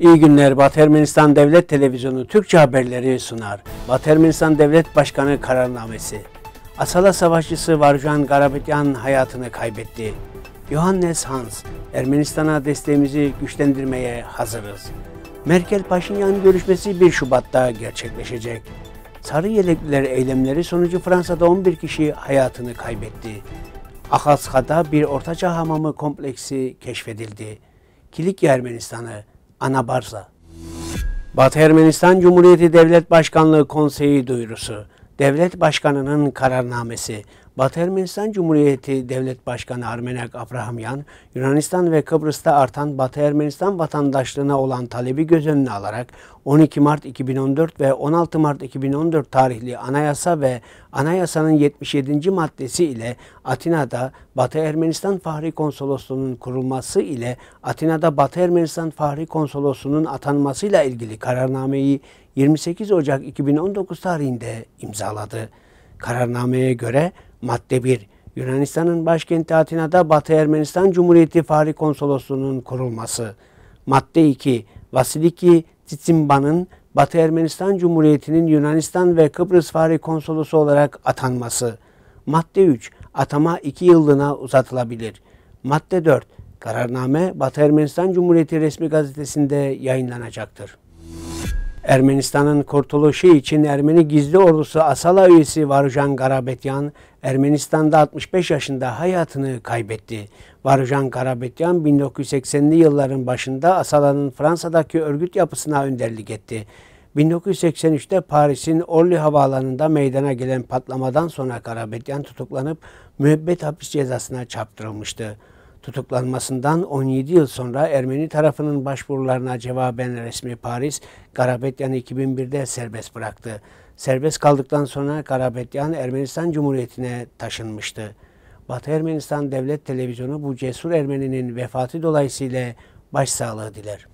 İyi günler. Batı Ermenistan Devlet Televizyonu Türkçe haberleri sunar. Batı Ermenistan Devlet Başkanı kararnamesi. Asala savaşçısı Varjan Garabetyan hayatını kaybetti. Johannes Hans, Ermenistan'a desteğimizi güçlendirmeye hazırız. Merkel Paşinyan görüşmesi 1 Şubat'ta gerçekleşecek. Sarı Yelekliler eylemleri sonucu Fransa'da 11 kişi hayatını kaybetti. Akaska'da bir ortaçağ hamamı kompleksi keşfedildi. Kilik Ermenistan'ı ana barza. Batı Ermenistan Cumhuriyeti Devlet Başkanlığı Konseyi duyurusu, Devlet Başkanı'nın kararnamesi, Batı Ermenistan Cumhuriyeti Devlet Başkanı Armenak Abrahamyan Yunanistan ve Kıbrıs'ta artan Batı Ermenistan vatandaşlığına olan talebi göz önüne alarak 12 Mart 2014 ve 16 Mart 2014 tarihli anayasa ve anayasanın 77. maddesi ile Atina'da Batı Ermenistan Fahri Konsolosluğu'nun kurulması ile Atina'da Batı Ermenistan Fahri Konsolosluğu'nun atanmasıyla ilgili kararnameyi 28 Ocak 2019 tarihinde imzaladı. Kararnameye göre Madde 1. Yunanistan'ın başkenti Atina'da Batı Ermenistan Cumhuriyeti Fahri Konsolosluğu'nun kurulması. Madde 2. Vasiliki Tsitsimba'nın Batı Ermenistan Cumhuriyeti'nin Yunanistan ve Kıbrıs Fahri Konsolosu olarak atanması. Madde 3. Atama 2 yıllığına uzatılabilir. Madde 4. Kararname Batı Ermenistan Cumhuriyeti Resmi Gazetesi'nde yayınlanacaktır. Ermenistan'ın kurtuluşu için Ermeni gizli ordusu Asala üyesi Varujan Garabetyan, Ermenistan'da 65 yaşında hayatını kaybetti. Varujan Garabetyan 1980'li yılların başında Asala'nın Fransa'daki örgüt yapısına önderlik etti. 1983'te Paris'in Orly Havaalanı'nda meydana gelen patlamadan sonra Garabetyan tutuklanıp müebbet hapis cezasına çarptırılmıştı. Tutuklanmasından 17 yıl sonra Ermeni tarafının başvurularına cevaben resmi Paris, Garabetyan'ı 2001'de serbest bıraktı. Serbest kaldıktan sonra Garabetyan Ermenistan Cumhuriyeti'ne taşınmıştı. Batı Ermenistan Devlet Televizyonu bu cesur Ermeninin vefatı dolayısıyla başsağlığı diler.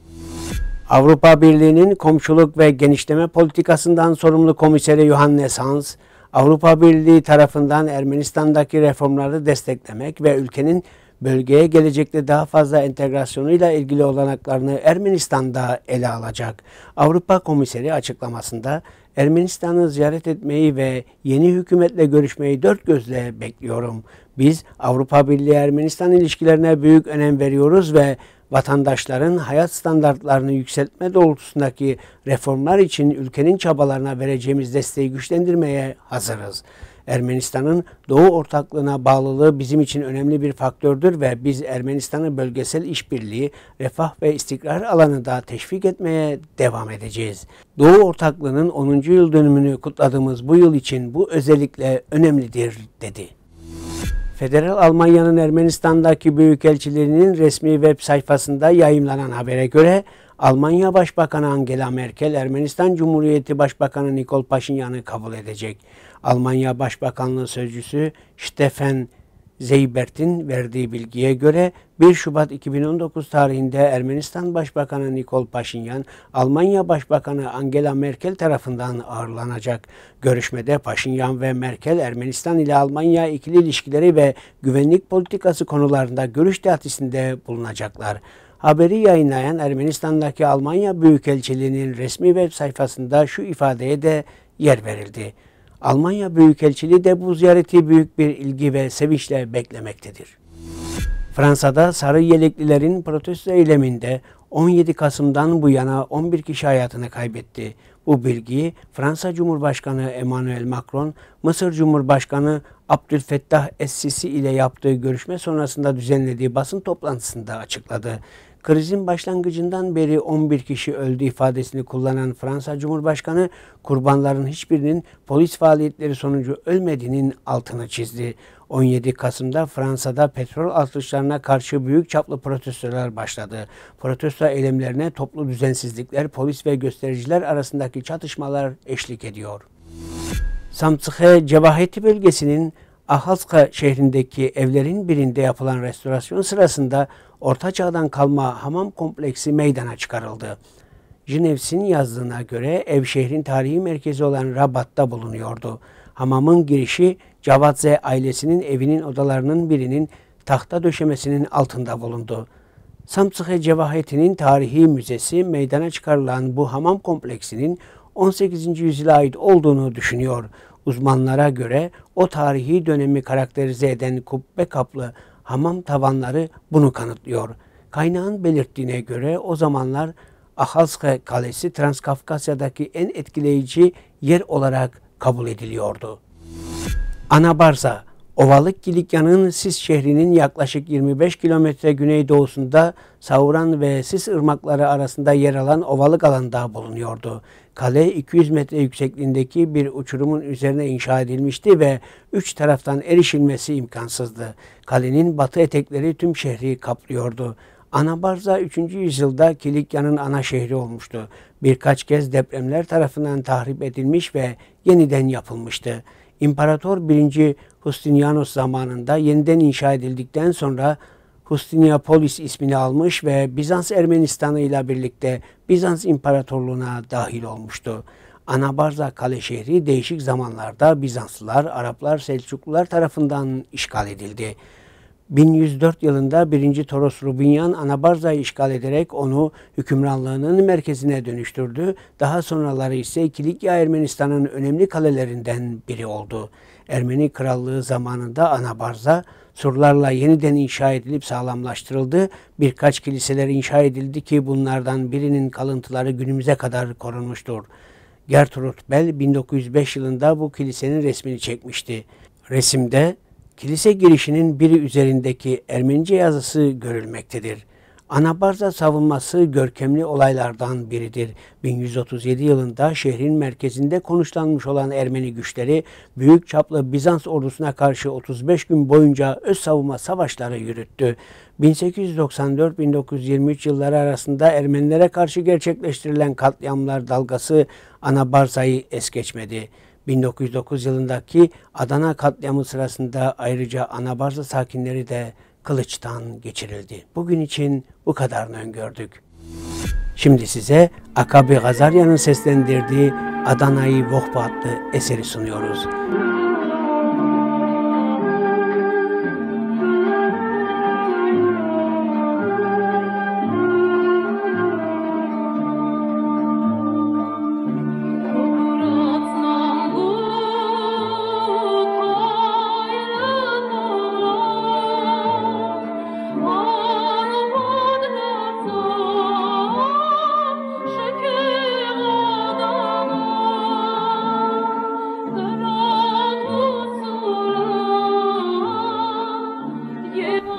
Avrupa Birliği'nin komşuluk ve genişleme politikasından sorumlu komiseri Johannes Hans, Avrupa Birliği tarafından Ermenistan'daki reformları desteklemek ve ülkenin bölgeye gelecekte daha fazla entegrasyonuyla ilgili olanaklarını Ermenistan'da ele alacak. Avrupa Komiseri açıklamasında Ermenistan'ı ziyaret etmeyi ve yeni hükümetle görüşmeyi dört gözle bekliyorum. Biz Avrupa Birliği Ermenistan ilişkilerine büyük önem veriyoruz ve vatandaşların hayat standartlarını yükseltme doğrultusundaki reformlar için ülkenin çabalarına vereceğimiz desteği güçlendirmeye hazırız. Ermenistan'ın Doğu ortaklığına bağlılığı bizim için önemli bir faktördür ve biz Ermenistan'ı bölgesel işbirliği, refah ve istikrar alanında teşvik etmeye devam edeceğiz. Doğu ortaklığının 10. yıl dönümünü kutladığımız bu yıl için bu özellikle önemlidir dedi. Federal Almanya'nın Ermenistan'daki büyükelçiliğinin resmi web sayfasında yayımlanan habere göre Almanya Başbakanı Angela Merkel, Ermenistan Cumhuriyeti Başbakanı Nikol Paşinyan'ı kabul edecek. Almanya Başbakanlığı Sözcüsü Stefan Zeybert'in verdiği bilgiye göre 1 Şubat 2019 tarihinde Ermenistan Başbakanı Nikol Paşinyan, Almanya Başbakanı Angela Merkel tarafından ağırlanacak. Görüşmede Paşinyan ve Merkel, Ermenistan ile Almanya ikili ilişkileri ve güvenlik politikası konularında görüş teatisinde bulunacaklar. Haberi yayınlayan Ermenistan'daki Almanya Büyükelçiliğinin resmi web sayfasında şu ifadeye de yer verildi. Almanya Büyükelçiliği de bu ziyareti büyük bir ilgi ve sevinçle beklemektedir. Fransa'da sarı yeleklilerin protesto eyleminde 17 Kasım'dan bu yana 11 kişi hayatını kaybetti. Bu bilgiyi Fransa Cumhurbaşkanı Emmanuel Macron, Mısır Cumhurbaşkanı Abdülfettah Es-Sisi ile yaptığı görüşme sonrasında düzenlediği basın toplantısında açıkladı. Krizin başlangıcından beri 11 kişi öldü ifadesini kullanan Fransa Cumhurbaşkanı kurbanların hiçbirinin polis faaliyetleri sonucu ölmediğinin altını çizdi. 17 Kasım'da Fransa'da petrol artışlarına karşı büyük çaplı protestolar başladı. Protesto eylemlerine toplu düzensizlikler, polis ve göstericiler arasındaki çatışmalar eşlik ediyor. Samsıhe Cevaheti bölgesinin Ahazka şehrindeki evlerin birinde yapılan restorasyon sırasında Orta Çağ'dan kalma hamam kompleksi meydana çıkarıldı. Jinevs'in yazdığına göre ev şehrin tarihi merkezi olan Rabat'ta bulunuyordu. Hamamın girişi Cavadze ailesinin evinin odalarının birinin tahta döşemesinin altında bulundu. Samsıhe Cevaheti'nin tarihi müzesi meydana çıkarılan bu hamam kompleksinin 18. yüzyıla ait olduğunu düşünüyor. Uzmanlara göre o tarihi dönemi karakterize eden kubbe kaplı hamam tavanları bunu kanıtlıyor. Kaynağın belirttiğine göre o zamanlar Ahazka Kalesi Transkafkasya'daki en etkileyici yer olarak kabul ediliyordu. Anabarza Ovalık Kilikya'nın Sis şehrinin yaklaşık 25 kilometre güneydoğusunda Sauran ve Sis ırmakları arasında yer alan ovalık alanda bulunuyordu. Kale 200 metre yüksekliğindeki bir uçurumun üzerine inşa edilmişti ve üç taraftan erişilmesi imkansızdı. Kalenin batı etekleri tüm şehri kaplıyordu. Anabarza 3. yüzyılda Kilikya'nın ana şehri olmuştu. Birkaç kez depremler tarafından tahrip edilmiş ve yeniden yapılmıştı. İmparator 1. Hustinianus zamanında yeniden inşa edildikten sonra Hustiniapolis ismini almış ve Bizans Ermenistanı ile birlikte Bizans İmparatorluğuna dahil olmuştu. Anabarza kale şehri değişik zamanlarda Bizanslılar, Araplar, Selçuklular tarafından işgal edildi. 1104 yılında 1. Toros Rubinyan Anabarza'yı işgal ederek onu hükümranlığının merkezine dönüştürdü. Daha sonraları ise Kilikya Ermenistan'ın önemli kalelerinden biri oldu. Ermeni Krallığı zamanında Anabarza surlarla yeniden inşa edilip sağlamlaştırıldı. Birkaç kiliseler inşa edildi ki bunlardan birinin kalıntıları günümüze kadar korunmuştur. Gertrud Bell 1905 yılında bu kilisenin resmini çekmişti. Resimde kilise girişinin biri üzerindeki Ermenice yazısı görülmektedir. Anabarza savunması görkemli olaylardan biridir. 1137 yılında şehrin merkezinde konuşlanmış olan Ermeni güçleri büyük çaplı Bizans ordusuna karşı 35 gün boyunca öz savunma savaşları yürüttü. 1894-1923 yılları arasında Ermenilere karşı gerçekleştirilen katliamlar dalgası Anabarza'yı es geçmedi. 1909 yılındaki Adana katliamı sırasında ayrıca Anabarza sakinleri de kılıçtan geçirildi. Bugün için bu kadarını öngördük. Şimdi size Akabi Gazarya'nın seslendirdiği Adana'yı Vohba adlı eseri sunuyoruz.